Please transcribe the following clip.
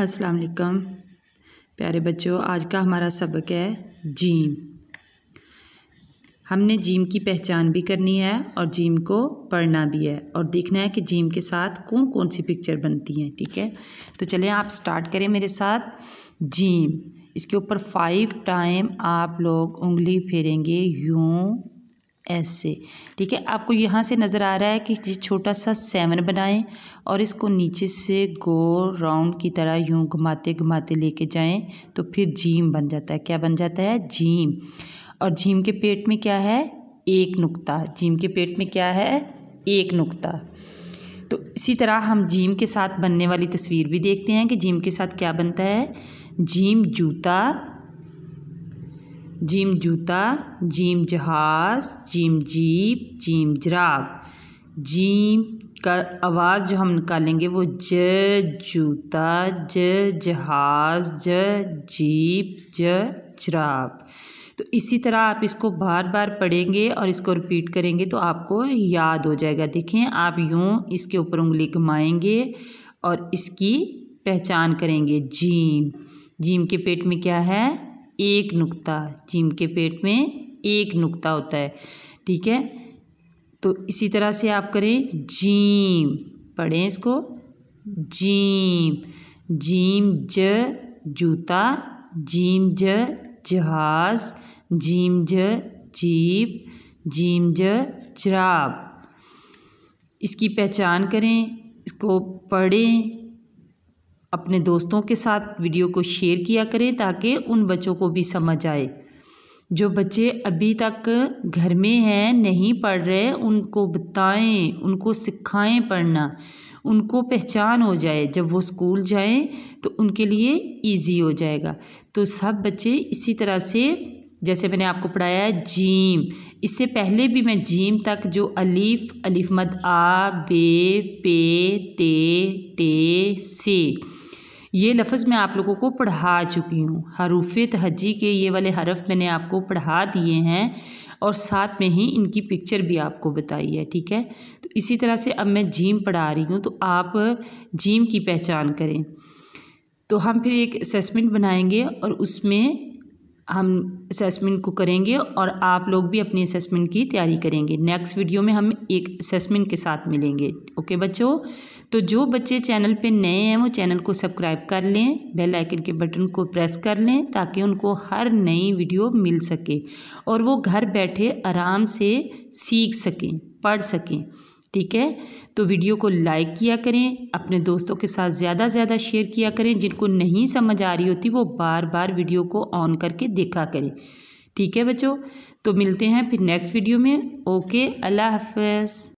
अस्सलाम वालेकुम प्यारे बच्चों आज का हमारा सबक है जीम हमने जीम की पहचान भी करनी है और जीम को पढ़ना भी है और देखना है कि जीम के साथ कौन कौन सी पिक्चर बनती हैं ठीक है तो चलें आप स्टार्ट करें मेरे साथ जीम इसके ऊपर फाइव टाइम आप लोग उंगली फेरेंगे यूँ एस से ठीक है आपको यहाँ से नज़र आ रहा है कि ये छोटा सा सेवन बनाएं और इसको नीचे से गो राउंड की तरह यूँ घुमाते घुमाते लेके जाएं तो फिर जीम बन जाता है क्या बन जाता है जीम और जीम के पेट में क्या है एक नुक्ता जीम के पेट में क्या है एक नुक्ता तो इसी तरह हम जीम के साथ बनने वाली तस्वीर भी देखते हैं कि जीम के साथ क्या बनता है जीम जूता जिम जूता जिम जहाज जिम जीप जिम जराब जीम का आवाज़ जो हम निकालेंगे वो ज जूता ज जहाज ज जीप ज जराब तो इसी तरह आप इसको बार बार पढ़ेंगे और इसको रिपीट करेंगे तो आपको याद हो जाएगा देखें आप यूँ इसके ऊपर उंगली घुमाएंगे और इसकी पहचान करेंगे जीम जीम के पेट में क्या है एक नुक्ता चीम के पेट में एक नुक्ता होता है ठीक है तो इसी तरह से आप करें जीम पढ़ें इसको जीम जीम ज जूता जीम ज जहाज जीम ज जीप जीम ज जराब इसकी पहचान करें इसको पढ़ें अपने दोस्तों के साथ वीडियो को शेयर किया करें ताकि उन बच्चों को भी समझ आए जो बच्चे अभी तक घर में हैं नहीं पढ़ रहे उनको बताएं उनको सिखाएं पढ़ना उनको पहचान हो जाए जब वो स्कूल जाएं तो उनके लिए इजी हो जाएगा तो सब बच्चे इसी तरह से जैसे मैंने आपको पढ़ाया जीम इससे पहले भी मैं जीम तक जो अलीफ अलीफ मद आ बे पे ते टे से ये लफ्ज़ मैं आप लोगों को पढ़ा चुकी हूँ हरूफ तहजी के ये वाले हरफ मैंने आपको पढ़ा दिए हैं और साथ में ही इनकी पिक्चर भी आपको बताई है ठीक है तो इसी तरह से अब मैं जीम पढ़ा रही हूँ तो आप जीम की पहचान करें तो हम फिर एक असेसमेंट बनाएंगे और उसमें हम असेसमेंट को करेंगे और आप लोग भी अपनी असेसमेंट की तैयारी करेंगे नेक्स्ट वीडियो में हम एक असेसमेंट के साथ मिलेंगे ओके बच्चों तो जो बच्चे चैनल पे नए हैं वो चैनल को सब्सक्राइब कर लें बेल आइकन के बटन को प्रेस कर लें ताकि उनको हर नई वीडियो मिल सके और वो घर बैठे आराम से सीख सकें पढ़ सकें ठीक है तो वीडियो को लाइक किया करें अपने दोस्तों के साथ ज़्यादा से ज़्यादा शेयर किया करें जिनको नहीं समझ आ रही होती वो बार बार वीडियो को ऑन करके देखा करें ठीक है बच्चों तो मिलते हैं फिर नेक्स्ट वीडियो में ओके अल्लाह हाफ